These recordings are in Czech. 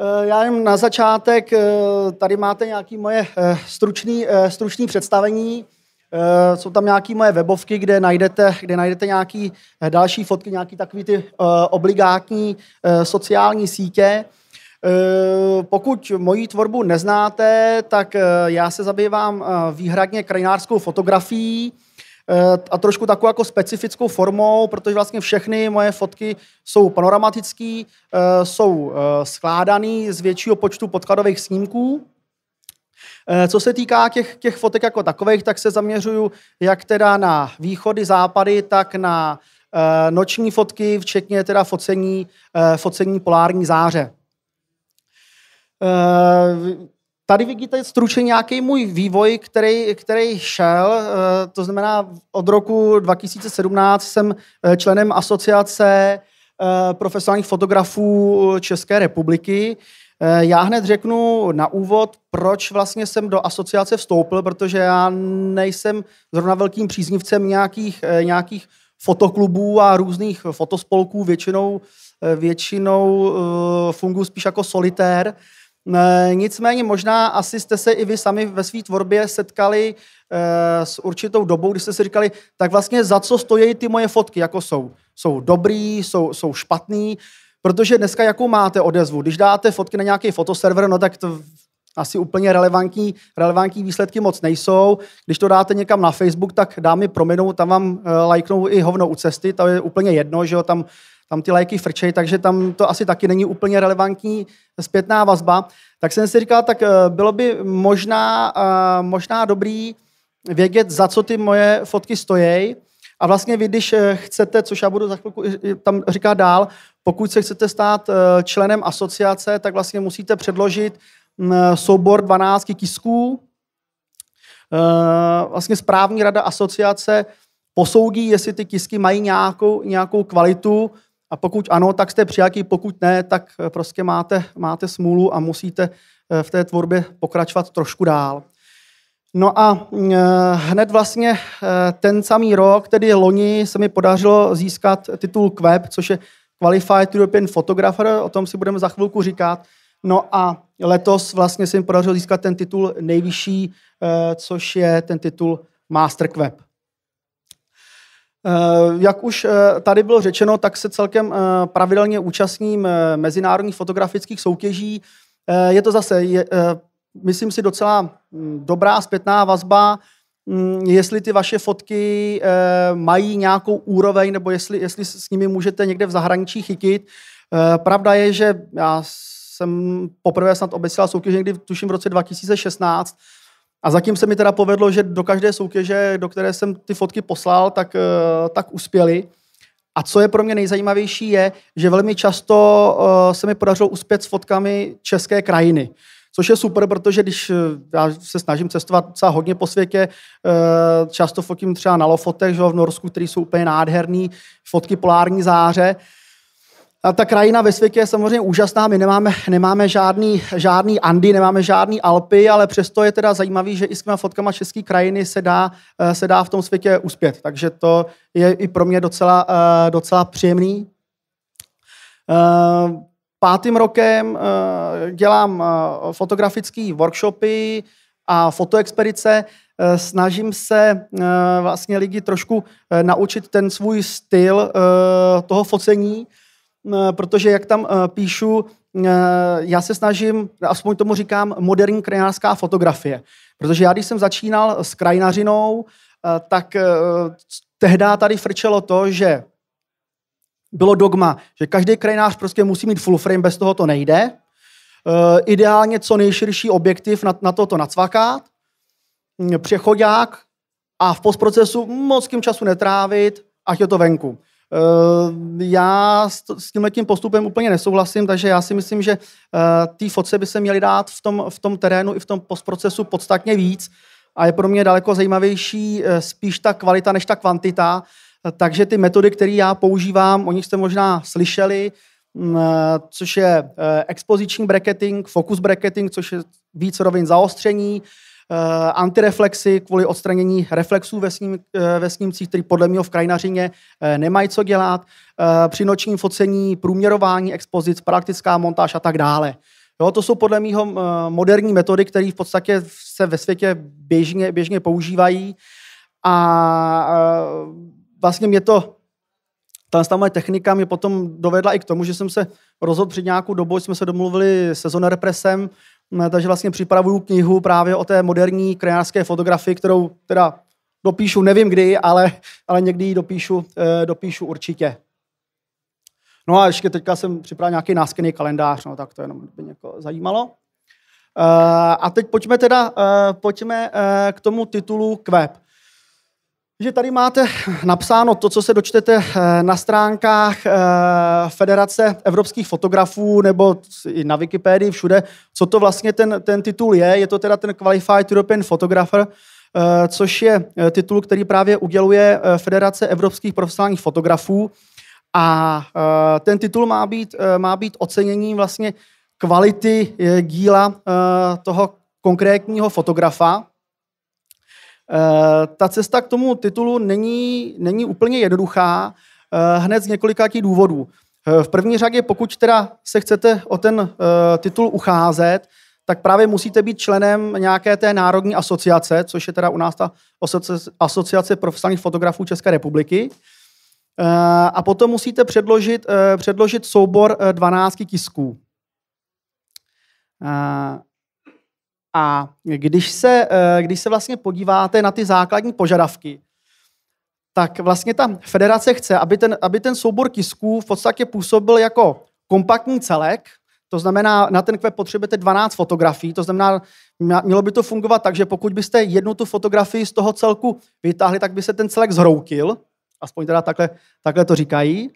Eh, já jen na začátek, eh, tady máte nějaké moje eh, stručné stručný představení. Jsou tam nějaké moje webovky, kde najdete, kde najdete nějaké další fotky, nějaké takové ty obligátní sociální sítě. Pokud moji tvorbu neznáte, tak já se zabývám výhradně krajinářskou fotografií. Eh, a trošku takovou jako specifickou formou, protože vlastně všechny moje fotky jsou panoramatické, eh, jsou eh, skládané z většího počtu podkladových snímků, co se týká těch, těch fotek jako takových, tak se zaměřuju jak teda na východy, západy, tak na noční fotky, včetně teda focení, focení polární záře. Tady vidíte stručně nějaký můj vývoj, který, který šel, eh, to znamená od roku 2017 jsem eh, členem asociace eh, profesionálních fotografů České republiky. Já hned řeknu na úvod, proč vlastně jsem do asociace vstoupil, protože já nejsem zrovna velkým příznivcem nějakých, nějakých fotoklubů a různých fotospolků, většinou, většinou funguji spíš jako solitér. Eh, nicméně možná asi jste se i vy sami ve své tvorbě setkali eh, s určitou dobou, kdy jste si říkali, tak vlastně za co stojí ty moje fotky, jako jsou, jsou dobrý, jsou, jsou špatný, protože dneska jakou máte odezvu? Když dáte fotky na nějaký fotoserver, no tak to asi úplně relevantní, relevantní výsledky moc nejsou. Když to dáte někam na Facebook, tak dámy prominou, tam vám eh, lajknou i hovno u cesty, to je úplně jedno, že jo, tam tam ty lajky frčejí, takže tam to asi taky není úplně relevantní zpětná vazba. Tak jsem si říkal, tak eh, bylo by možná, eh, možná dobrý vědět, za co ty moje fotky stojí. A vlastně vy, když eh, chcete, což já budu za chvilku tam říkat dál, pokud se chcete stát členem asociace, tak vlastně musíte předložit mm, soubor 12 tisků. Vlastně správní rada asociace posoudí, jestli ty tisky mají nějakou, nějakou kvalitu, a pokud ano, tak jste přijatí, pokud ne, tak eh, prostě máte, máte smůlu a musíte eh, v té tvorbě pokračovat trošku dál. No a mm, eh, hned vlastně ten samý rok, tedy loni, se mi podařilo získat titul QEB, což je Qualified European Photographer, o tom si budeme za chvilku říkat. No a letos vlastně se mi podařilo získat ten titul nejvyšší, což je ten titul Master QEB. Eh, jak už eh, tady bylo řečeno, tak se celkem eh, pravidelně účastním mezinárodních fotografických soutěží. Je to zase, je, myslím si, docela hm, dobrá zpětná vazba, hm, jestli ty vaše fotky mají nějakou úroveň, nebo jestli, jestli s nimi můžete někde v zahraničí chytit. Pravda je, že já jsem poprvé snad obesila soutěž někdy, tuším, v roce 2016, a zatím se mi teda povedlo, že do každé soutěže, do které jsem ty fotky poslal, tak, eh, tak uspěli. A co je pro mě nejzajímavější je, že velmi často eh, se mi podařilo uspět s fotkami české krajiny. Což je super, protože když eh, já se snažím cestovat docela hodně po světě, často fotím třeba na Lofotech, že v Norsku, které jsou úplně nádherný, fotky polární záře, a ta krajina ve světě je samozřejmě úžasná, my nemáme, nemáme žádný, žádný Andy, nemáme žádný Alpy, ale přesto je teda zajímavý, že i s těma fotkama české krajiny se dá, eh, se dá v tom světě uspět. Takže to je i pro mě docela, eh, docela příjemný. Eh, pátým rokem dělám fotografické workshopy a fotoexpedice. Snažím se vlastně lidi trošku naučit ten svůj styl toho focení, Eh, protože jak tam eh, píšu, eh, já se snažím, aspoň tomu říkám, moderní krajinářská fotografie. Protože já, když jsem začínal s krajinařinou, tak tehdy tady frčelo to, že bylo dogma, že každý krajinář prostě musí mít full frame, bez toho to nejde. Ideálně co nejširší objektiv na, toto to to mm, přechodák a v postprocesu moc kým času netrávit, ať je to venku. Eh, já s tímhle tím postupem úplně nesouhlasím, takže já si myslím, že eh, ty fotce by se měly dát v tom, v tom terénu i v tom postprocesu podstatně víc a je pro mě daleko zajímavější eh, spíš ta kvalita než ta kvantita, takže ty metody, které já používám, o nich jste možná slyšeli, mm, což je expoziční bracketing, focus bracketing, což je víc rovin zaostření, Eh, antireflexy kvůli odstranění reflexů ve, sním, eh, ve snímcích, který podle mě v krajinařině eh, nemají co dělat, při nočním focení, průměrování expozic, praktická montáž a tak dále. Jo, to jsou podle mého moderní metody, které v podstatě se ve světě běžně, běžně používají a vlastně mě to ta moje technika mě potom dovedla i k tomu, že jsem se rozhodl před nějakou dobu jsme se domluvili se Zone Represem takže vlastně připravuju knihu právě o té moderní krajinářské fotografii, kterou teda dopíšu, nevím kdy, ale, ale někdy ji dopíšu, eh, dopíšu určitě. No a ještě teďka jsem připravil nějaký náskený kalendář, no tak to jenom by někoho zajímalo. Eh, a teď pojďme teda eh, pojďme k tomu titulu Kveb že tady máte napsáno to, co se dočtete eh, na stránkách eh, Federace evropských fotografů nebo i na Wikipedii všude, co to vlastně ten, ten titul je. Je to teda ten Qualified European Photographer, eh, což je titul, který právě uděluje Federace evropských profesionálních fotografů. A ten titul má být, má být oceněním vlastně kvality díla toho konkrétního fotografa, Eh, ta cesta k tomu titulu není, není úplně jednoduchá, eh, hned z několika těch důvodů. Eh, v první řadě, pokud teda se chcete o ten titul ucházet, tak právě musíte být členem nějaké té národní asociace, což je teda u nás ta asociace profesionálních fotografů České republiky. A potom musíte předložit, předložit soubor 12 tisků. A když se, eh, když se vlastně podíváte na ty základní požadavky, tak vlastně ta federace chce, aby ten, aby ten soubor tisků v podstatě působil jako kompaktní celek, to znamená, na ten kve potřebujete 12 fotografií, to znamená, mělo by to fungovat tak, že pokud byste jednu tu fotografii z toho celku vytáhli, tak by se ten celek zhroutil, aspoň teda takhle, takhle to říkají.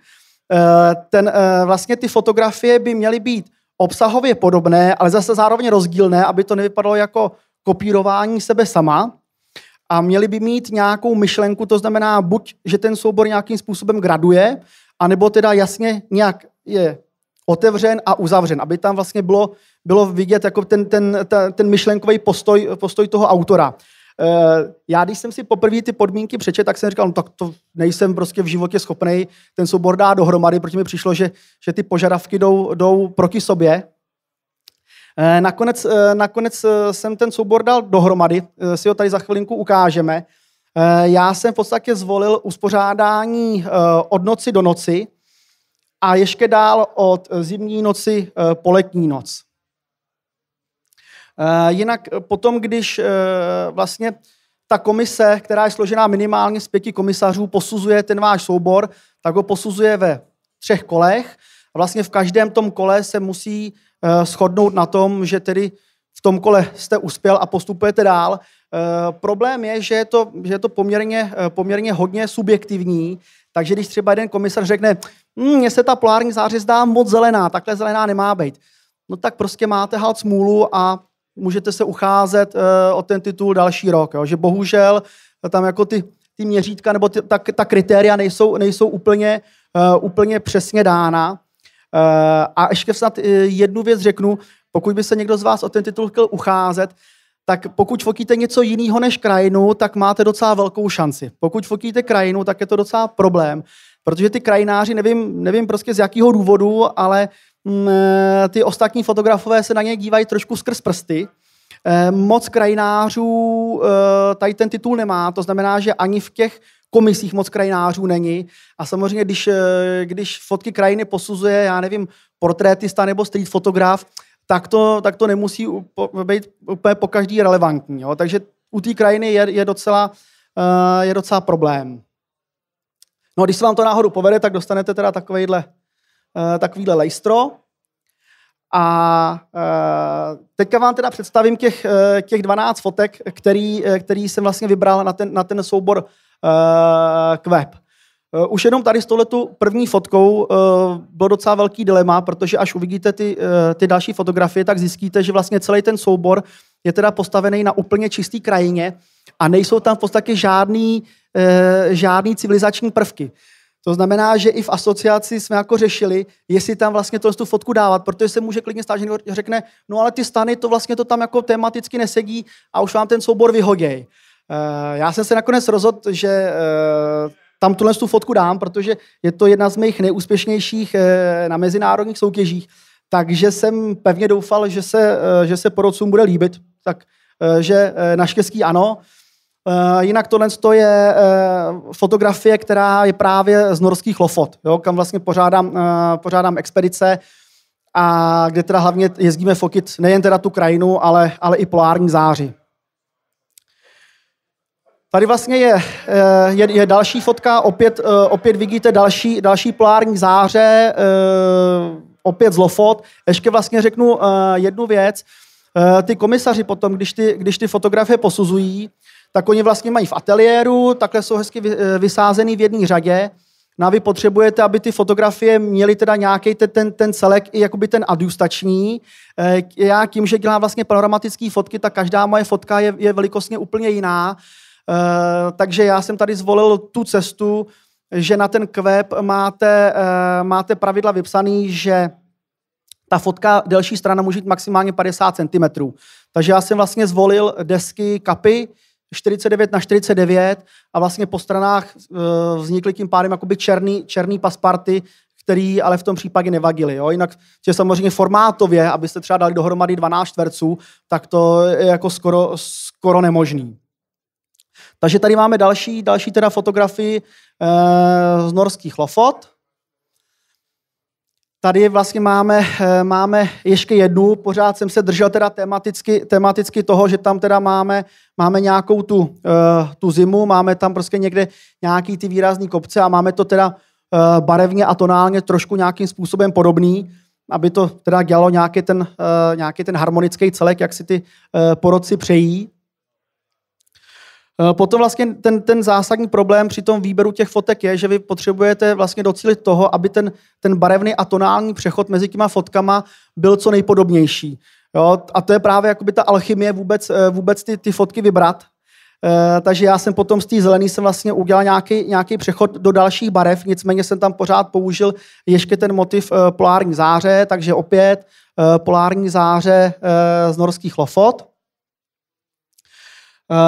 Eh, ten, eh, vlastně ty fotografie by měly být obsahově podobné, ale zase zároveň rozdílné, aby to nevypadalo jako kopírování sebe sama. A měli by mít nějakou myšlenku, to znamená buď, že ten soubor nějakým způsobem graduje, anebo teda jasně nějak je otevřen a uzavřen, aby tam vlastně bylo, bylo vidět jako ten, ten, ten, ten myšlenkový postoj, postoj toho autora. Eh, já když jsem si poprvé ty podmínky přečet, tak jsem říkal, no tak to nejsem prostě v životě schopný ten soubor dát dohromady, protože mi přišlo, že, že ty požadavky jdou, jdou proti sobě. Eh, nakonec, eh, nakonec jsem ten soubor dal dohromady, si ho tady za chvilinku ukážeme. Já jsem v podstatě zvolil uspořádání od noci do noci a ještě dál od zimní noci po letní noc. Eh, jinak eh, potom, když eh, vlastně ta komise, která je složená minimálně z pěti komisařů, posuzuje ten váš soubor, tak ho posuzuje ve třech kolech. A vlastně v každém tom kole se musí shodnout na tom, že tedy v tom kole jste uspěl a postupujete dál. Problém je, že je to, že je to poměrně, poměrně hodně subjektivní, takže když třeba jeden komisař řekne, hm, mně se ta polární záře zdá moc zelená, takhle zelená nemá být, no tak prostě máte halt smůlu a můžete se ucházet eh, o ten titul další rok. Jo? Že bohužel eh, tam jako ty, ty měřítka nebo ty, ta, ta kritéria nejsou, nejsou úplně, eh, úplně přesně dána. A ještě snad jednu věc řeknu, pokud by se někdo z vás o ten titul chtěl ucházet, tak pokud fotíte něco jiného než krajinu, tak máte docela velkou šanci. Pokud fotíte krajinu, tak je to docela problém, protože ty krajináři, nevím, nevím prostě z jakého důvodu, ale uh, Mm, ty ostatní fotografové se na ně dívají trošku skrz prsty. Eh, moc krajinářů eh, tady ten titul nemá, to znamená, že ani v těch komisích moc krajinářů není. A samozřejmě, když, eh, když fotky krajiny posuzuje, já nevím, portrétista nebo street fotograf, tak to, tak to nemusí být úplně po každý relevantní. Jo? Takže u té krajiny je, je, docela, je docela problém. No a když se vám to náhodou povede, tak dostanete teda takovýhle Eh, takovýhle lejstro. A eh, teďka vám teda představím těch, eh, těch 12 fotek, který, který jsem vlastně vybral na ten, na ten soubor kweb. Už jenom tady s tohletou první fotkou bylo docela velký dilema, protože až uvidíte ty, ty další fotografie, tak zjistíte, že vlastně celý ten soubor je teda postavený na úplně čistý krajině a nejsou tam v podstatě žádný, žádný civilizační prvky. To znamená, že i v asociaci jsme jako řešili, jestli tam vlastně to, tu fotku dávat, protože se může klidně stát, že řekne, no ale ty stany, to vlastně to tam jako tematicky nesedí a už vám ten soubor vyhoděj. Uh, já jsem se nakonec rozhodl, že uh, tam tuhle tu fotku dám, protože je to jedna z mých nejúspěšnějších uh, na mezinárodních soutěžích. Takže jsem pevně doufal, že se, že se porodcům bude líbit. Tak, že naštěstí ano. Eh, jinak tohle je eh, fotografie, která je právě z norských Lofot, jo, kam vlastně pořádám, eh, pořádám expedice a kde teda hlavně jezdíme fotit nejen teda tu krajinu, ale, ale i polární záři. Tady vlastně je, je, je další fotka, opět, opět vidíte další, další polární záře, opět z Lofot. Ještě vlastně řeknu jednu věc. Ty komisaři potom, když ty, když ty fotografie posuzují, tak oni vlastně mají v ateliéru, takhle jsou hezky eh, vysázený v jedné řadě. No a vy potřebujete, aby ty fotografie měly teda nějaký ten, ten celek i jakoby ten adjustační. Eh, já tím, že dělám vlastně panoramatické fotky, tak každá moje fotka je, je velikostně úplně jiná. Eh, takže já jsem tady zvolil tu cestu, že na ten web máte, máte pravidla vypsaný, že ta fotka delší strana může být maximálně 50 cm. Takže já jsem vlastně zvolil desky kapy, 49 na 49 a vlastně po stranách eh, vznikly tím pádem jakoby černý, černý pasparty, který ale v tom případě nevadili. Jo? Jinak že samozřejmě formátově, abyste třeba dali dohromady 12 čtverců, tak to je jako skoro, skoro nemožný. Takže tady máme další, další teda fotografii e, z norských lofot. Tady vlastně máme, eh, máme ještě jednu, pořád jsem se držel teda tematicky, tematicky toho, že tam teda máme, máme nějakou tu, eh, tu zimu, máme tam prostě někde nějaký ty výrazný kopce a máme to teda eh, barevně a tonálně trošku nějakým způsobem podobný, aby to teda dělalo nějaký ten, nějaký ten harmonický celek, jak si ty poroci přejí. Eh, potom vlastně ten, ten zásadní problém při tom výběru těch fotek je, že vy potřebujete vlastně docílit toho, aby ten, ten barevný a tonální přechod mezi těma fotkama byl co nejpodobnější. Jo? A to je právě jakoby ta alchymie vůbec, eh, vůbec ty, ty fotky vybrat. E, takže já jsem potom z té zelený jsem vlastně udělal nějaký, nějaký přechod do dalších barev, nicméně jsem tam pořád použil ještě ten motiv polární záře, takže opět polární záře z norských lofot.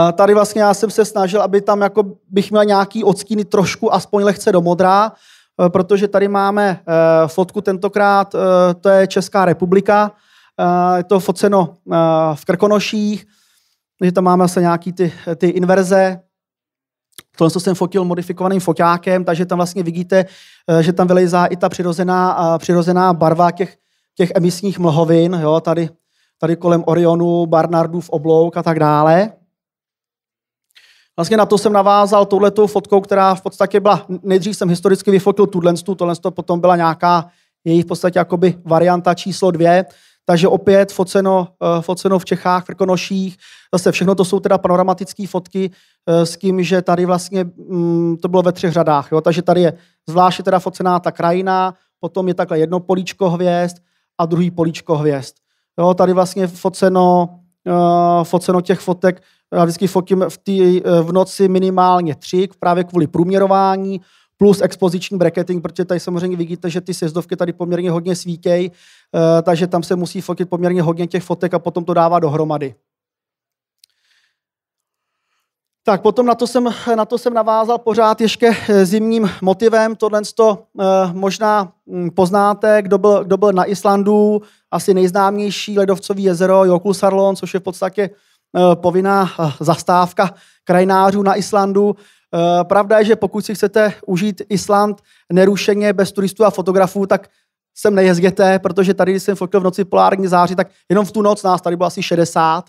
Eh, tady vlastně já jsem se snažil, aby tam jako bych měl nějaký odstíny trošku aspoň lehce do modrá, eh, protože tady máme eh, fotku tentokrát, to je Česká republika, je to foceno v Krkonoších, takže tam máme se nějaký ty, ty inverze. Tohle jsem fotil modifikovaným foťákem, takže tam vlastně vidíte, že tam vylejzá i ta přirozená, přirozená barva těch, těch emisních mlhovin, jo, tady, tady kolem Orionu, Barnardův oblouk a tak dále. Vlastně na to jsem navázal touhletou fotkou, která v podstatě byla, nejdřív jsem historicky vyfotil tuhle, tohle potom byla nějaká její v podstatě jakoby varianta číslo dvě, takže opět foceno, eh, foceno v Čechách, v Krkonoších. Zase všechno to jsou teda panoramatické fotky eh, s tím, že tady vlastně mm, to bylo ve třech řadách. Jo? Takže tady je zvláště teda focená ta krajina, potom je takhle jedno políčko hvězd a druhý políčko hvězd. Jo? Tady vlastně foceno uh, foceno těch fotek. Eh, já vždycky fotím v, tý, eh, v noci minimálně tři, právě kvůli průměrování, plus expoziční bracketing, protože tady samozřejmě vidíte, že ty sjezdovky tady poměrně hodně svítějí, uh, takže tam se musí fotit poměrně hodně těch fotek a potom to dává dohromady. Tak potom na to jsem, na to jsem navázal pořád ještě eh, zimním motivem. Tohle to eh, možná hm, poznáte, kdo byl, kdo byl na Islandu, asi nejznámější ledovcový jezero Jokulsarlon, což je v podstatě eh, povinná zastávka krajinářů na Islandu. Pravda je, že pokud si chcete užít Island nerušeně bez turistů a fotografů, tak sem nejezděte, protože tady, když jsem fotil v noci polární září, tak jenom v tu noc nás tady bylo asi 60,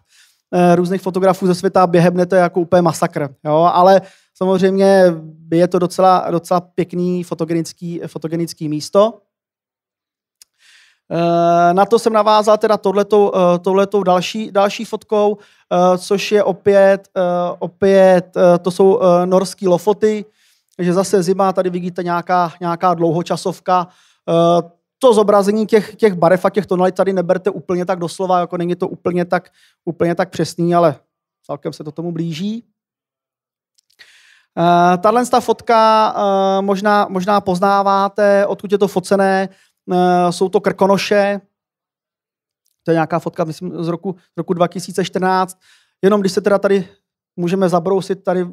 Eh, různých fotografů ze světa během to jako úplně masakr. Jo? Ale samozřejmě je to docela, docela pěkný fotogenický, fotogenický místo. Eh, na to jsem navázal teda tohletou, eh, tohletou další, další fotkou, což je opět, opět to jsou norský lofoty, že zase zima, tady vidíte nějaká, nějaká dlouhočasovka, to zobrazení těch, těch barev a těch tonalit tady neberte úplně tak doslova, jako není to úplně tak, úplně tak přesný, ale celkem se to tomu blíží. Uh, Tahle ta fotka uh, možná, možná poznáváte, odkud je to focené. Uh, jsou to krkonoše. To je nějaká fotka, myslím, z roku, z roku 2014. Jenom když se teda tady můžeme zabrousit tady,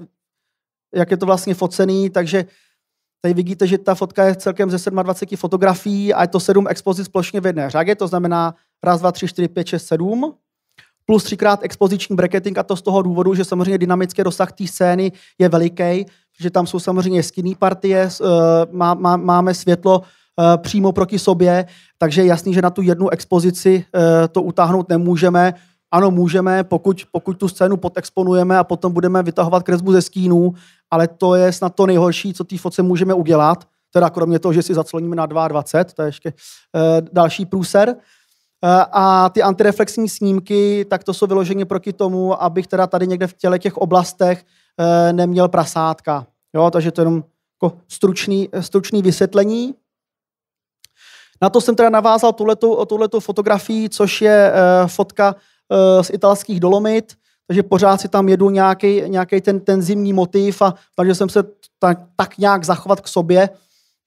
jak je to vlastně focený, takže Tady vidíte, že ta fotka je celkem ze 27 fotografií a je to 7 expozic plošně v jedné řadě, to znamená 1, 2, 3, 4, 5, 6, 7 plus třikrát expoziční bracketing a to z toho důvodu, že samozřejmě dynamický dosah té scény je veliký, že tam jsou samozřejmě skinny partie, eh, má, má, máme světlo eh, přímo proti sobě, takže je jasný, že na tu jednu expozici eh, to utáhnout nemůžeme ano, můžeme, pokud, pokud tu scénu podexponujeme a potom budeme vytahovat kresbu ze stínů, ale to je snad to nejhorší, co té fotce můžeme udělat, teda kromě toho, že si zacloníme na 22, to je ještě uh, další průser. Eh, a ty antireflexní snímky, tak to jsou vyloženě proti tomu, abych teda tady někde v těle těch oblastech eh, neměl prasátka. Jo, takže to je jenom jako stručný, stručný vysvětlení. Na to jsem teda navázal tuhletu, tuhletu fotografii, což je fotka z italských dolomit, takže pořád si tam jedu nějaký, nějaký ten, ten zimní motiv a takže jsem se tak, tak nějak zachovat k sobě,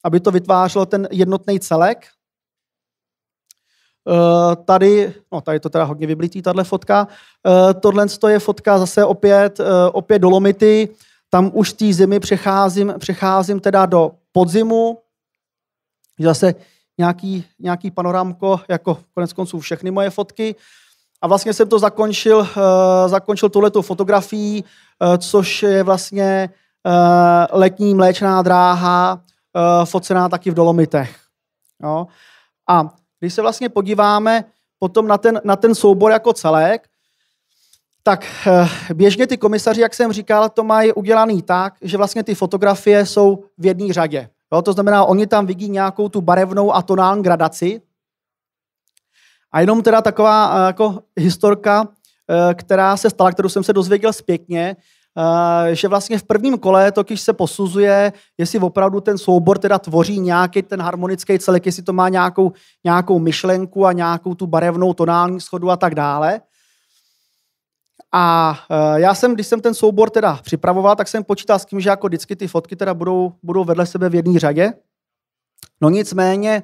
aby to vytvářelo ten jednotný celek. Eh, tady, no tady to teda hodně vyblitý, tahle fotka. Eh, tohle je fotka zase opět, eh, opět dolomity. Tam už té zimy přecházím, přecházím teda do podzimu. Zase nějaký, nějaký panorámko, jako konec konců všechny moje fotky. A vlastně jsem to zakončil, uh, zakončil tohleto fotografií, uh, což je vlastně uh, letní mléčná dráha, uh, focená taky v Dolomitech. Jo? A když se vlastně podíváme potom na ten, na ten soubor jako celek, tak běžně ty komisaři, jak jsem říkal, to mají udělaný tak, že vlastně ty fotografie jsou v jedné řadě. Jo, to znamená, oni tam vidí nějakou tu barevnou a tonální gradaci, a jenom teda taková eh, jako historka, eh, která se stala, kterou jsem se dozvěděl zpětně, eh, že vlastně v prvním kole to, když se posuzuje, jestli opravdu ten soubor teda tvoří nějaký ten harmonický celek, jestli to má nějakou, nějakou myšlenku a nějakou tu barevnou tonální schodu a tak dále. A já jsem, když jsem ten soubor teda připravoval, tak jsem počítal s tím, že jako vždycky ty fotky teda budou, budou vedle sebe v jedné řadě. No nicméně,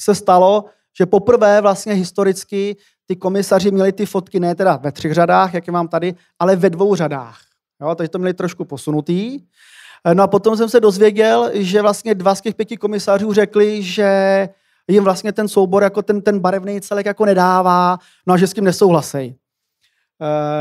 se stalo, že poprvé vlastně historicky ty komisaři měli ty fotky ne teda ve třech řadách, jak je mám tady, ale ve dvou řadách. Jo, takže to měli trošku posunutý. No a potom jsem se dozvěděl, že vlastně dva z těch pěti komisařů řekli, že jim vlastně ten soubor jako ten, ten barevný celek jako nedává, no a že s tím nesouhlasí.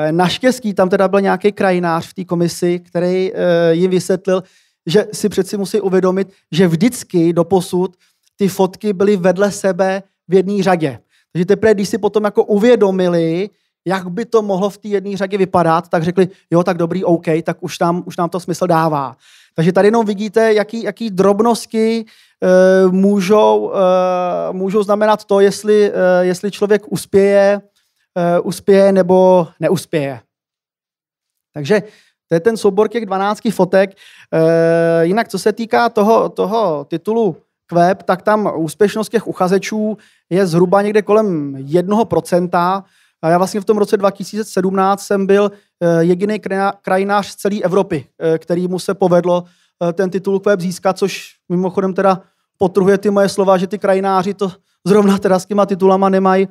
Eh, naštěstí tam teda byl nějaký krajinář v té komisi, který eh, jim vysvětlil, že si přeci musí uvědomit, že vždycky do posud ty fotky byly vedle sebe v jedné řadě. Takže teprve, když si potom jako uvědomili, jak by to mohlo v té jedné řadě vypadat, tak řekli, jo, tak dobrý, OK, tak už nám, už nám to smysl dává. Takže tady jenom vidíte, jaký, jaký drobnosti e, můžou, e, můžou znamenat to, jestli, e, jestli člověk uspěje, e, uspěje nebo neuspěje. Takže to je ten soubor těch 12 fotek. E, jinak, co se týká toho, toho titulu web, tak tam úspěšnost těch uchazečů je zhruba někde kolem 1%. A já vlastně v tom roce 2017 jsem byl eh, jediný krajinář z celé Evropy, eh, který mu se povedlo eh, ten titul web získat, což mimochodem teda potrhuje ty moje slova, že ty krajináři to zrovna teda s těma titulama nemají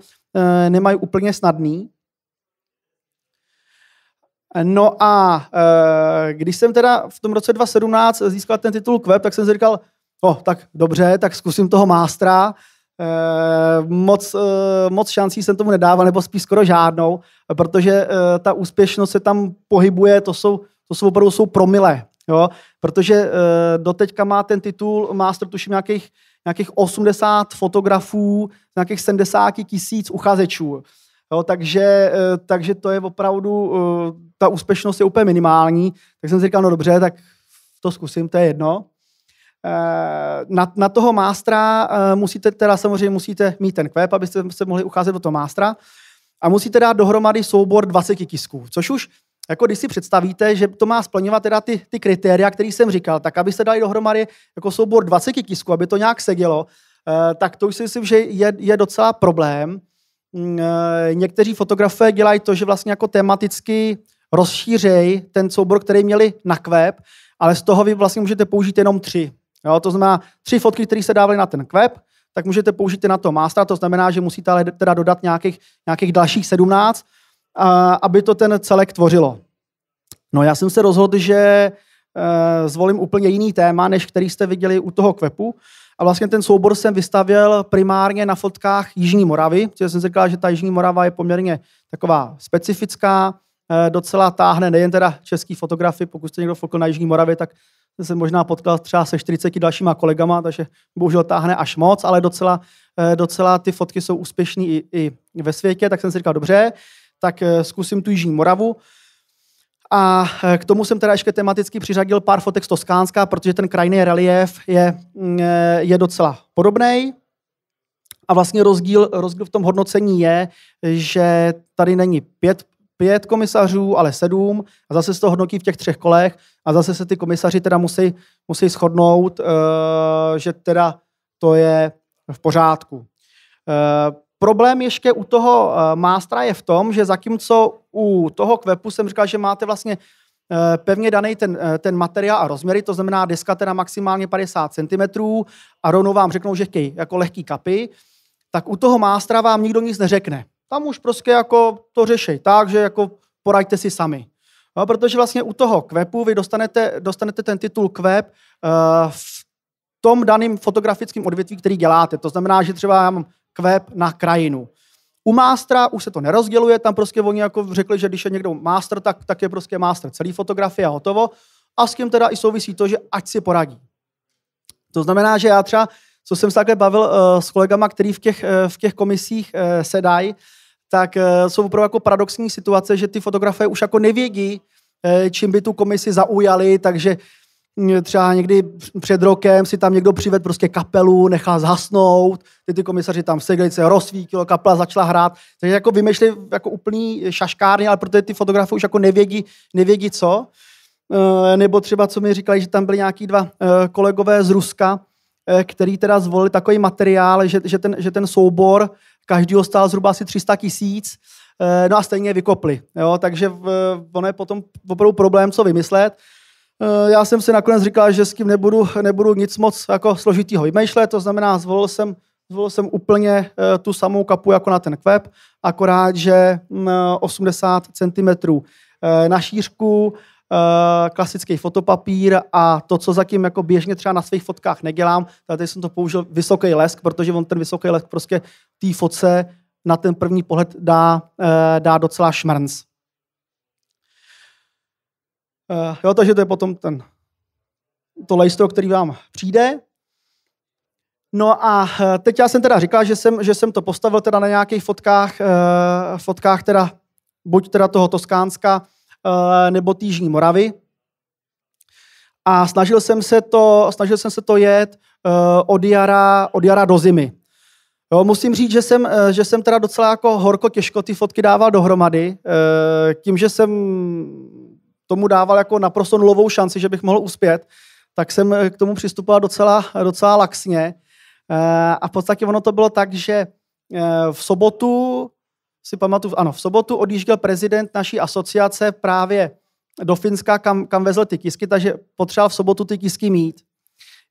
nemaj úplně snadný. No a když jsem teda v tom roce 2017 získal ten titul web, tak jsem si říkal, no tak dobře, tak zkusím toho mástra, Eh, moc, eh, moc šancí jsem tomu nedával, nebo spíš skoro žádnou, protože eh, ta úspěšnost se tam pohybuje, to jsou, to jsou opravdu jsou promile, jo? protože eh, doteďka má ten titul master tuším nějakých, nějakých 80 fotografů, nějakých 70 tisíc uchazečů. Jo, takže, eh, takže to je opravdu, eh, ta úspěšnost je úplně minimální, tak jsem si říkal, no dobře, tak to zkusím, to je jedno. Eh, na, na toho mástra eh, musíte teda samozřejmě musíte mít ten kvép, abyste se mohli ucházet do toho mástra a musíte dát dohromady soubor 20 tisků, což už jako když si představíte, že to má splňovat teda ty, ty kritéria, které jsem říkal, tak aby se dali dohromady jako soubor 20 tisků, aby to nějak sedělo, eh, tak to už si myslím, že je, je docela problém. Mm, někteří fotografé dělají to, že vlastně jako tematicky rozšířej ten soubor, který měli na kvép, ale z toho vy vlastně můžete použít jenom tři. Jo, to znamená tři fotky, které se dávaly na ten kweb, tak můžete použít na to mástra, to znamená, že musíte ale teda dodat nějakých, nějakých dalších 17, a, aby to ten celek tvořilo. No já jsem se rozhodl, že e, zvolím úplně jiný téma, než který jste viděli u toho kvepu. A vlastně ten soubor jsem vystavil primárně na fotkách Jižní Moravy, protože jsem říkal, že ta Jižní Morava je poměrně taková specifická, eh, docela táhne nejen teda český fotografy, pokud jste někdo fotl na Jižní Moravě, tak jsem se možná potkal třeba se 40 dalšíma kolegama, takže bohužel táhne až moc, ale docela, eh, docela ty fotky jsou úspěšné i, i ve světě, tak jsem si říkal, dobře, tak eh, zkusím tu Jižní Moravu. A eh, k tomu jsem teda ještě tematicky přiřadil pár fotek z Toskánska, protože ten krajný relief je, mm, je docela podobný. A vlastně rozdíl, rozdíl v tom hodnocení je, že tady není pět pět komisařů, ale sedm a zase se to hodnotí v těch třech kolech a zase se ty komisaři teda musí, musí shodnout, eh, že teda to je v pořádku. Eh, problém ještě u toho eh, mástra je v tom, že zatímco u toho kvepu jsem říkal, že máte vlastně pevně daný ten, ten materiál a rozměry, to znamená deska teda maximálně 50 cm a rovnou vám řeknou, že chtějí jako lehký kapy, tak u toho mástra vám nikdo nic neřekne. Tam už prostě jako to řešej tak, že jako poraďte si sami. No, protože vlastně u toho kvepu vy dostanete, dostanete ten titul kvep uh, v tom daném fotografickém odvětví, který děláte. To znamená, že třeba já mám kvep na krajinu. U mástra už se to nerozděluje, tam prostě oni jako řekli, že když je někdo mástr, tak, tak je prostě mástr celý fotografie a hotovo. A s tím teda i souvisí to, že ať si poradí. To znamená, že já třeba, co jsem se takhle bavil uh, s kolegama, který v těch, uh, v těch komisích uh, sedají, tak eh, jsou opravdu jako paradoxní situace, že ty fotografé už jako nevědí, eh, čím by tu komisi zaujali, takže mm, třeba někdy před rokem si tam někdo přived prostě kapelu, nechal zhasnout, ty ty komisaři tam v se rozsvítilo, kapela začala hrát, takže jako vymýšleli jako úplný šaškárny, ale protože ty fotografy už jako nevědí, nevědí co. Eh, nebo třeba, co mi říkali, že tam byli nějaký dva kolegové z Ruska, který teda zvolili takový materiál, že, že, ten, že ten soubor každýho stál zhruba asi 300 tisíc, eh, no a stejně vykopli. Jo? Takže ono je potom opravdu problém, co vymyslet. Eh, já jsem si nakonec říkal, že s tím nebudu, nebudu nic moc jako složitýho vymýšlet, to znamená, zvolil jsem, zvolil jsem úplně eh, tu samou kapu jako na ten kvep, akorát, že 80 mm, cm na šířku, Eh, klasický fotopapír a to, co zatím jako běžně třeba na svých fotkách nedělám, tady jsem to použil vysoký lesk, protože on ten vysoký lesk prostě té fotce na ten první pohled dá, eh, dá docela šmrnc. Eh, jo, takže to je potom ten, to lejstro, který vám přijde. No a teď já jsem teda říkal, že jsem, že jsem to postavil teda na nějakých fotkách, fotkách teda buď teda toho Toskánska, Eh, nebo týžní Moravy. A snažil jsem se to, snažil jsem se to jet eh, od jara, od jara do zimy. Jo, musím říct, že jsem, eh, že jsem teda docela jako horko těžko ty fotky dával dohromady. Tím, že jsem tomu dával jako naprosto nulovou šanci, že bych mohl uspět, tak jsem k tomu přistupoval docela, docela laxně. A v podstatě ono to bylo tak, že v sobotu si pamatuju, ano, v sobotu odjížděl prezident naší asociace právě do Finska, kam, kam vezl ty kisky, takže potřeboval v sobotu ty kisky mít.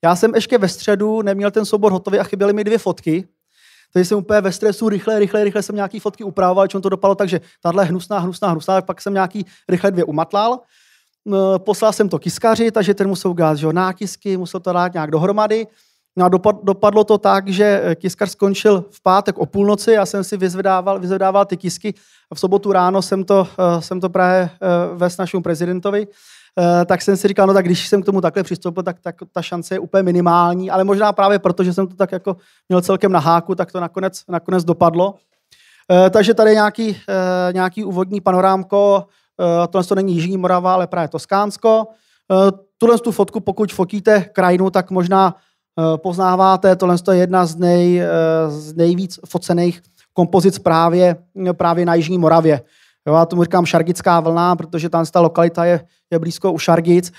Já jsem ještě ve středu neměl ten soubor hotový a chyběly mi dvě fotky, takže jsem úplně ve stresu, rychle, rychle, rychle jsem nějaký fotky upravoval, čemu to dopadlo, takže tahle hnusná, hnusná, hnusná, pak jsem nějaký rychle dvě umatlal. No, poslal jsem to kiskaři, takže ten musel udělat že jo, nátisky, musel to dát nějak dohromady. No a dopad, dopadlo to tak, že eh, tiskar skončil v pátek o půlnoci, já jsem si vyzvedával, vyzvedával ty tisky a v sobotu ráno jsem to, eh, jsem to právě eh, ves našemu prezidentovi tak jsem si říkal, no tak když jsem k tomu takhle přistoupil, tak, tak ta šance je úplně minimální, ale možná právě proto, že jsem to tak jako měl celkem na háku, tak to nakonec, nakonec dopadlo. Takže tady nějaký, nějaký úvodní panorámko, tohle to není Jižní Morava, ale právě Toskánsko. Tuhle tu fotku, pokud fotíte krajinu, tak možná Eh, poznáváte, tohle je jedna z, nej, eh, z nejvíc focených kompozic právě, eh, právě na Jižní Moravě. Jo, já tomu říkám šargická vlna, protože tam ta lokalita je, je blízko u Šargic. E,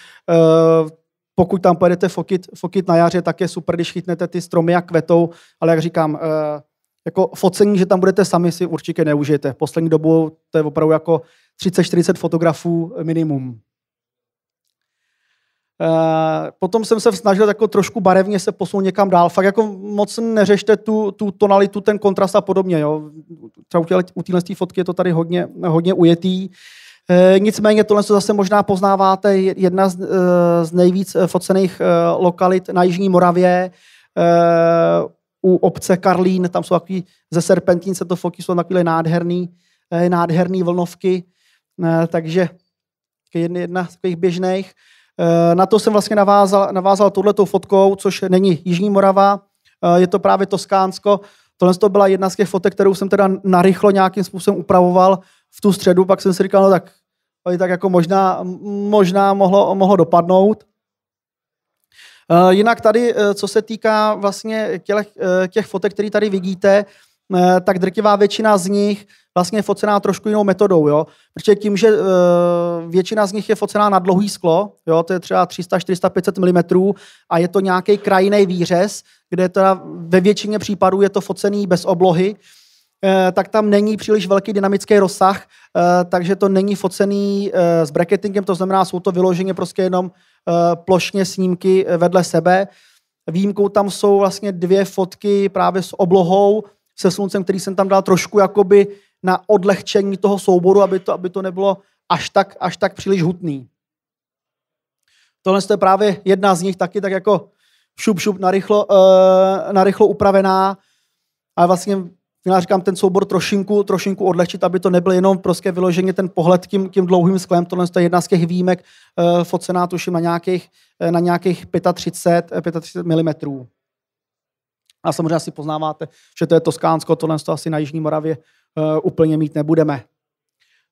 pokud tam pojedete fokit, fokit na jaře, tak je super, když chytnete ty stromy a kvetou, ale jak říkám, e, jako focení, že tam budete sami, si určitě neužijete. Poslední dobu to je opravdu jako 30-40 fotografů minimum. Eh, potom jsem se snažil jako trošku barevně se posunout někam dál. Fakt jako moc neřešte tu, tu tonalitu, ten kontrast a podobně. Jo. Třeba u téhle fotky je to tady hodně, hodně ujetý. Eh, nicméně tohle, co zase možná poznáváte, jedna z, eh, z nejvíc focených lokalit na Jižní Moravě, u obce Karlín, tam jsou takový, ze serpentín se to fotí, jsou takové nádherný, nádherný vlnovky, takže jedna z takových běžných. Eh, na to jsem vlastně navázal, navázal tuhletou fotkou, což není Jižní Morava, eh, je to právě Toskánsko. Tohle to byla jedna z těch fotek, kterou jsem teda narychlo nějakým způsobem upravoval v tu středu, pak jsem si říkal, no tak, tak jako možná, možná mohlo, mohlo dopadnout. Eh, jinak tady, co se týká vlastně těch, těch fotek, které tady vidíte, Eh, tak drtivá většina z nich vlastně je focená trošku jinou metodou, jo? protože tím, že e, většina z nich je focená na dlouhý sklo, jo? to je třeba 300, 400, 500 mm a je to nějaký krajiný výřez, kde teda ve většině případů je to focený bez oblohy, e, tak tam není příliš velký dynamický rozsah, e, takže to není focený e, s bracketingem, to znamená, jsou to vyloženě prostě jenom e, plošně snímky vedle sebe. Výjimkou tam jsou vlastně dvě fotky právě s oblohou, se sluncem, který jsem tam dal trošku jakoby na odlehčení toho souboru, aby to, aby to nebylo až tak, až tak příliš hutný. Tohle je právě jedna z nich taky tak jako šup, šup, narychlo, uh, narychlo upravená, a vlastně já říkám, ten soubor trošinku, trošinku odlehčit, aby to nebyl jenom prostě vyloženě ten pohled tím, tím dlouhým sklem. Tohle je jedna z těch výjimek uh, eh, focená, tuším, na nějakých, eh, na nějakých 35, 35 mm. A samozřejmě asi poznáváte, že to je Toskánsko, tohle to asi na Jižní Moravě uh, úplně mít nebudeme.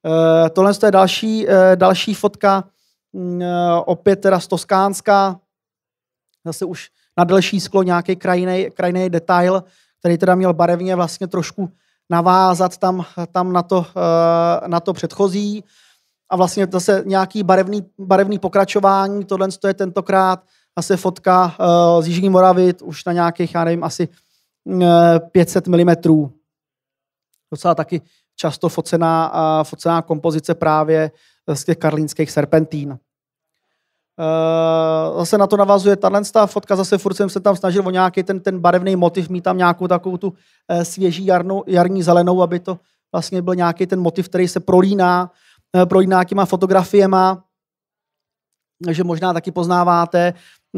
Uh, tohle to je další, uh, další fotka, uh, opět teda z Toskánska, zase už na delší sklo nějaký krajný detail, který teda měl barevně vlastně trošku navázat tam, tam na, to, na to předchozí. A vlastně zase nějaký barevný, barevný pokračování, tohle je tentokrát zase fotka eh, z Jižní Moravy už na nějakých, já nevím, asi 500 eh, mm. Docela taky často focená, focená kompozice právě z těch karlínských serpentín. Eh, zase na to navazuje tato fotka, zase furt jsem se tam snažil o nějaký ten, ten barevný motiv, mít tam nějakou takovou tu svěží jarnou, jarní zelenou, aby to vlastně byl nějaký ten motiv, který se prolíná, prolíná těma fotografiema že možná taky poznáváte,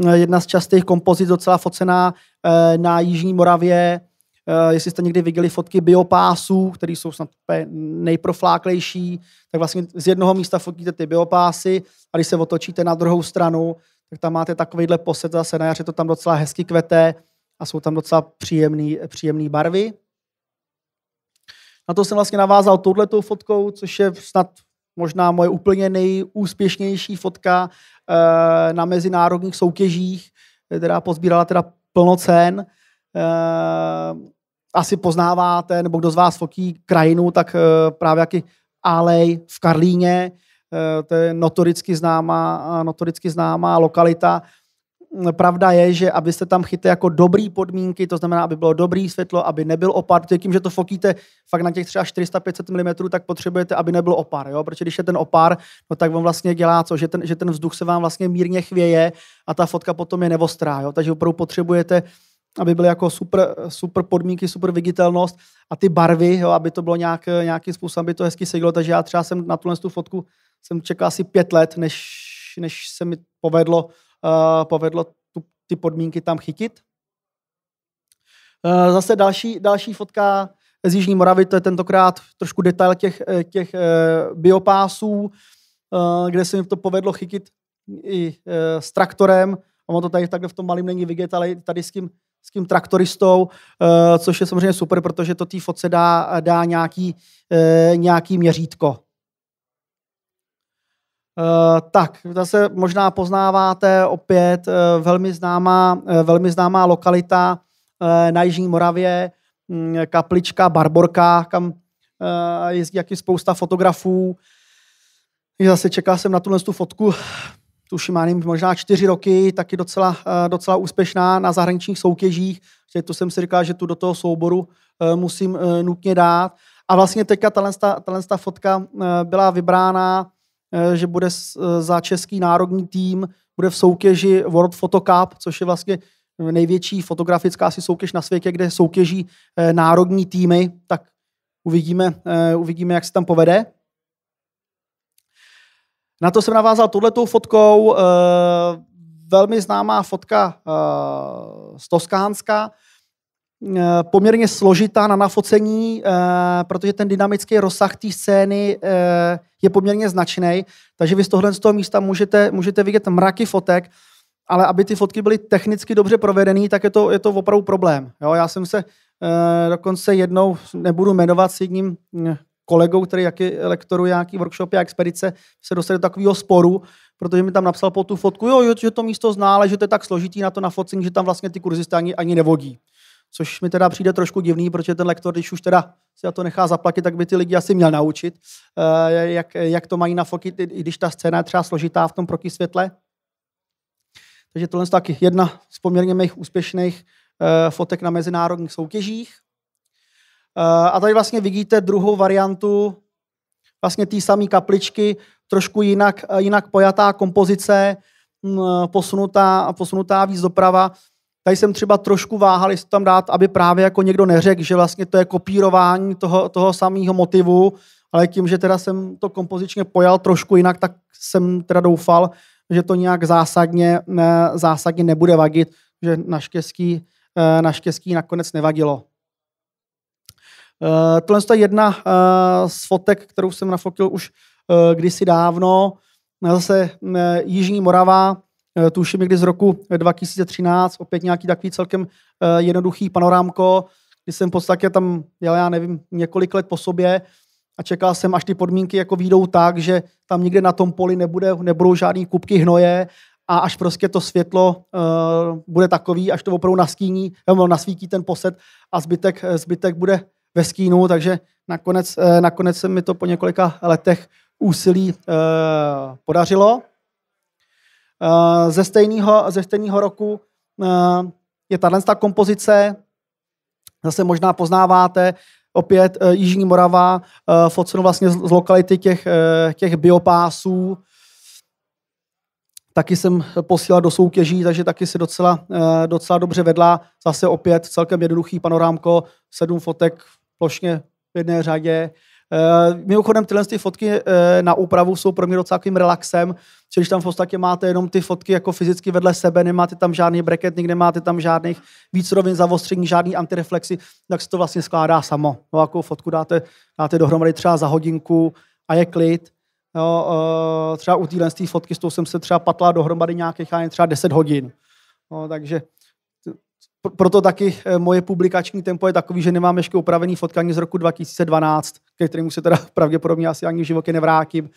eh, jedna z častých kompozic docela focená eh, na Jižní Moravě, eh, jestli jste někdy viděli fotky biopásů, které jsou snad nejprofláklejší, tak vlastně z jednoho místa fotíte ty biopásy a když se otočíte na druhou stranu, tak tam máte takovýhle posed zase na jaře, to tam docela hezky kvete a jsou tam docela příjemné barvy. Na to jsem vlastně navázal touhletou fotkou, což je snad možná moje úplně nejúspěšnější fotka eh, na mezinárodních soutěžích, eh, která pozbírala teda plno cen. Eh, asi poznáváte, nebo kdo z vás fotí krajinu, tak právě jaký Alej v Karlíně, to je notoricky známá, notoricky známá lokalita, pravda je, že abyste tam chytli jako dobrý podmínky, to znamená, aby bylo dobrý světlo, aby nebyl opar, tím, že to fokíte fakt na těch třeba 400-500 mm, tak potřebujete, aby nebyl opar, jo? protože když je ten opar, no tak on vlastně dělá co, že ten, že ten vzduch se vám vlastně mírně chvěje a ta fotka potom je nevostrá. jo? takže opravdu potřebujete aby byly jako super, super podmínky, super viditelnost a ty barvy, jo, aby to bylo nějak, nějakým způsobem, aby to hezky sedělo. Takže já třeba jsem na tuhle tu fotku jsem čekal asi pět let, než, než se mi povedlo Eh, povedlo tu, ty podmínky tam chytit. Eh, zase další, další fotka z Jižní Moravy, to je tentokrát trošku detail těch, eh, těch biopásů, kde se mi to povedlo chytit i s traktorem. Ono to tady takhle v tom malém není vidět, ale tady s tím, s tím traktoristou, což je samozřejmě super, protože to té fotce dá, dá nějaký, nějaký měřítko. Eh, tak, zase možná poznáváte opět eh, velmi známá, eh, velmi známá lokalita na Jižní Moravě, hm, kaplička Barborka, kam jezdí jaký spousta fotografů. zase čekal jsem na tuhle tu fotku, tuším, já nevím, možná čtyři roky, taky docela, docela úspěšná na zahraničních soutěžích. To jsem si říkal, že tu do toho souboru musím nutně dát. A vlastně teďka ta fotka byla vybrána Eh, že bude eh, za český národní tým, bude v soutěži World Photo Cup, což je vlastně největší fotografická asi soutěž na světě, kde soutěží eh, národní týmy, tak uvidíme, uvidíme jak se tam povede. Na to jsem navázal touhletou fotkou, velmi známá fotka z Toskánska, Eh, poměrně složitá na nafocení, eh, protože ten dynamický rozsah té scény eh, je poměrně značný, takže vy z tohle z toho místa můžete, můžete vidět mraky fotek, ale aby ty fotky byly technicky dobře provedené, tak je to, je to opravdu problém. Jo, já jsem se dokonce jednou, nebudu jmenovat s jedním hm, kolegou, který jaký lektoru, nějaký workshopy a expedice, se dostal do takového sporu, protože mi tam napsal po tu fotku, jo, že to místo zná, ale že to je tak složitý na to na focení, že tam vlastně ty kurzisty ani, ani nevodí což mi teda přijde trošku divný, protože ten lektor, když už teda si to nechá zaplatit, tak by ty lidi asi měl naučit, eh, jak, jak to mají nafotit, i když ta scéna je třeba složitá v tom proky světle. Takže tohle je taky jedna z poměrně mých úspěšných eh, fotek na mezinárodních soutěžích. Eh, a tady vlastně vidíte druhou variantu vlastně té samé kapličky, trošku jinak, jinak pojatá kompozice, mm, posunutá, posunutá víc doprava. Tady jsem třeba trošku váhal, jestli tam dát, aby právě jako někdo neřekl, že vlastně to je kopírování toho, toho samého motivu, ale tím, že teda jsem to kompozičně pojal trošku jinak, tak jsem teda doufal, že to nějak zásadně, ne, zásadně nebude vadit, že naštěstí, eh, naštěstí nakonec nevadilo. Eh, tohle je jedna eh, z fotek, kterou jsem nafotil už kdysi dávno. Zase Jižní Morava, Eh, tuším někdy z roku 2013, eh, opět nějaký takový celkem eh, jednoduchý panorámko, kdy jsem v podstatě tam jel, já nevím, několik let po sobě a čekal jsem, až ty podmínky jako výjdou tak, že tam nikde na tom poli nebude, nebudou žádný kupky hnoje a až prostě to světlo uh, bude takový, až to opravdu naskýní, nebo nasvítí ten posed a zbytek, zbytek bude ve skínu, takže nakonec, uh, nakonec se mi to po několika letech úsilí uh, podařilo. Eh, ze stejného, ze stejného roku eh, je tahle ta kompozice, zase možná poznáváte, opět eh, Jižní Morava, focenu vlastně z lokality těch, těch biopásů, taky jsem posílal do soutěží, takže taky se docela, docela dobře vedla. Zase opět celkem jednoduchý panorámko, sedm fotek plošně v jedné řadě. Eh, mimochodem, tyhle ty fotky eh, na úpravu jsou pro mě docela takovým relaxem, když tam v podstatě máte jenom ty fotky jako fyzicky vedle sebe, nemáte tam žádný nikde máte tam žádných víc rovin zavostření, žádný antireflexy, tak se to vlastně skládá samo. No, jako fotku dáte, dáte dohromady třeba za hodinku a je klid. Jo, no, eh, třeba u téhle fotky s tou jsem se třeba patla dohromady nějakých třeba 10 hodin. No, takže proto taky eh, moje publikační tempo je takový, že nemám ještě upravený fotkání z roku 2012, ke kterému se teda pravděpodobně asi ani v životě nevrátím.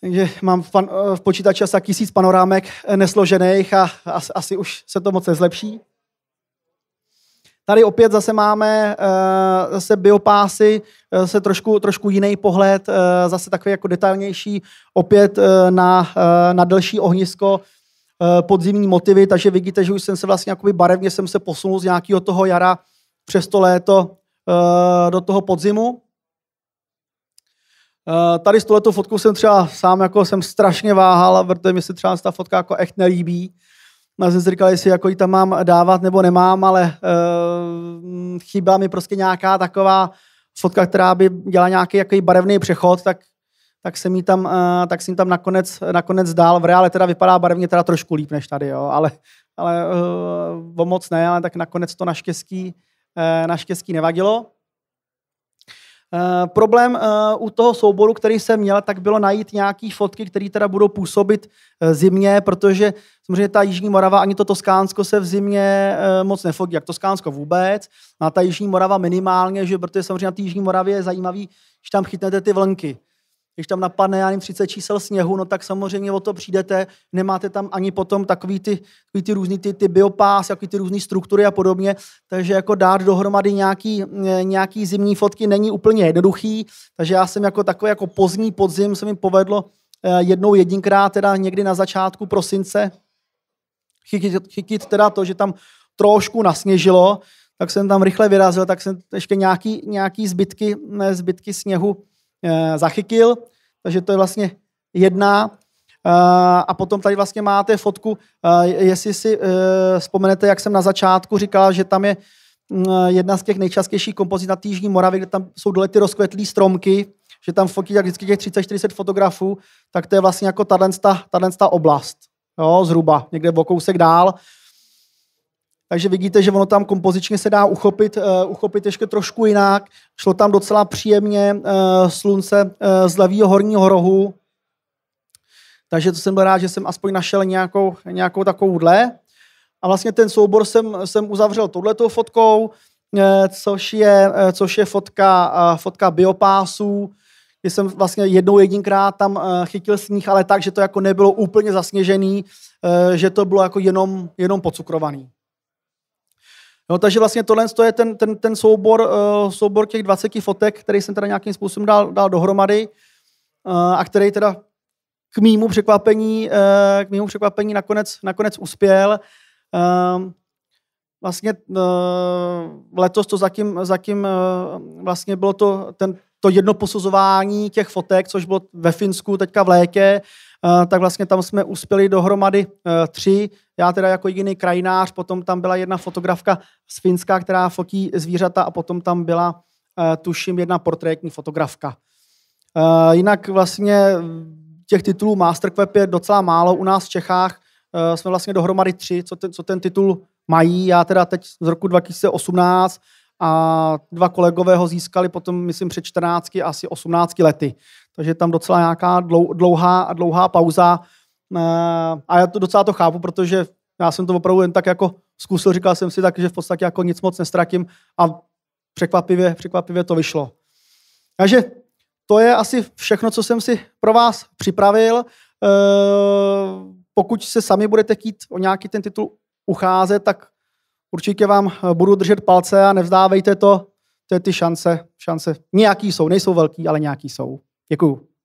Takže mám v, pan, eh, v počítači asi tisíc panorámek eh, nesložených a asi, asi už se to moc nezlepší. Tady opět zase máme zase biopásy, zase trošku, trošku jiný pohled, zase takový jako detailnější, opět na, na delší ohnisko, Eh, podzimní motivy, takže vidíte, že už jsem se vlastně jakoby barevně jsem se posunul z nějakého toho jara přes to léto eh, do toho podzimu. Eh, tady s tohletou fotkou jsem třeba sám jako jsem strašně váhal, protože mi se třeba ta fotka jako echt nelíbí. Já jsem si říkal, jestli jako ji tam mám dávat nebo nemám, ale chyba mi prostě nějaká taková fotka, která by dělala nějaký jaký barevný přechod, tak tak jsem jí tam, eh, tak jsem tam nakonec, nakonec dál. V reále teda vypadá barevně teda trošku líp než tady, jo, ale, ale eh, o moc ne, ale tak nakonec to naštěstí, eh, naštěstí nevadilo. Problém u toho souboru, který jsem měl, tak bylo najít nějaké fotky, které teda budou působit zimně, protože samozřejmě ta Jižní Morava ani to Toskánsko se v zimě moc nefotí, jak Toskánsko vůbec, no a ta Jižní Morava minimálně, že protože samozřejmě na té Jižní Moravě je zajímavý, že tam chytnete ty vlnky. Když tam napadne, já nevím, 30 čísel sněhu, no tak samozřejmě o to přijdete, nemáte tam ani potom takový ty, takový ty různý ty, ty biopás, jaký ty různé struktury a podobně, takže jako dát dohromady nějaký, eh, nějaký zimní fotky není úplně jednoduchý, takže já jsem jako takový jako pozdní podzim se mi povedlo eh, jednou jedinkrát, teda někdy na začátku prosince, chytit, chytit teda to, že tam trošku nasněžilo, tak jsem tam rychle vyrazil, tak jsem ještě nějaký, nějaký zbytky, zbytky sněhu e, zachytil takže to je vlastně jedna. Eh, a potom tady vlastně máte fotku, eh, jestli si eh, vzpomenete, jak jsem na začátku říkal, že tam je mm, jedna z těch nejčastějších kompozic na Týžní Moravě, kde tam jsou dole ty rozkvetlý stromky, že tam fotí jak vždycky těch 30-40 fotografů, tak to je vlastně jako tato, tato oblast, jo, zhruba, někde o kousek dál. Takže vidíte, že ono tam kompozičně se dá uchopit, uh, uchopit ještě trošku jinak. Šlo tam docela příjemně uh, slunce uh, z levýho horního rohu. Takže to jsem byl rád, že jsem aspoň našel nějakou, nějakou takovou dle. A vlastně ten soubor jsem, jsem uzavřel touhletou fotkou, uh, což je, uh, což je fotka, uh, fotka biopásů, kdy jsem vlastně jednou jedinkrát tam chytil sníh, ale tak, že to jako nebylo úplně zasněžený, že to bylo jako jenom, jenom pocukrovaný. No, takže vlastně tohle je ten, ten, ten soubor, uh, soubor těch 20 fotek, který jsem teda nějakým způsobem dal, dal dohromady uh, a který teda k mýmu překvapení, uh, k mýmu překvapení nakonec, nakonec uspěl. Uh, vlastně uh, letos to zatím, zatím uh, vlastně bylo to, ten, to jedno posuzování těch fotek, což bylo ve Finsku, teďka v létě, tak vlastně tam jsme uspěli dohromady tři já teda jako jediný krajinář, potom tam byla jedna fotografka z Finska, která fotí zvířata a potom tam byla, eh, tuším, jedna portrétní fotografka. Eh, jinak vlastně těch titulů Masterclub je docela málo. U nás v Čechách eh, jsme vlastně dohromady tři, co ten, co ten titul mají. Já teda teď z roku 2018 a dva kolegové ho získali potom, myslím, před 14 asi 18 lety. Takže tam docela nějaká dlouhá, dlouhá pauza a já to docela to chápu, protože já jsem to opravdu jen tak jako zkusil, říkal jsem si tak, že v podstatě jako nic moc nestratím a překvapivě, překvapivě to vyšlo. Takže to je asi všechno, co jsem si pro vás připravil. Eh, pokud se sami budete chtít o nějaký ten titul ucházet, tak určitě vám eh, budu držet palce a nevzdávejte to. To je ty šance. Šance nějaký jsou, nejsou velký, ale nějaký jsou. Děkuju.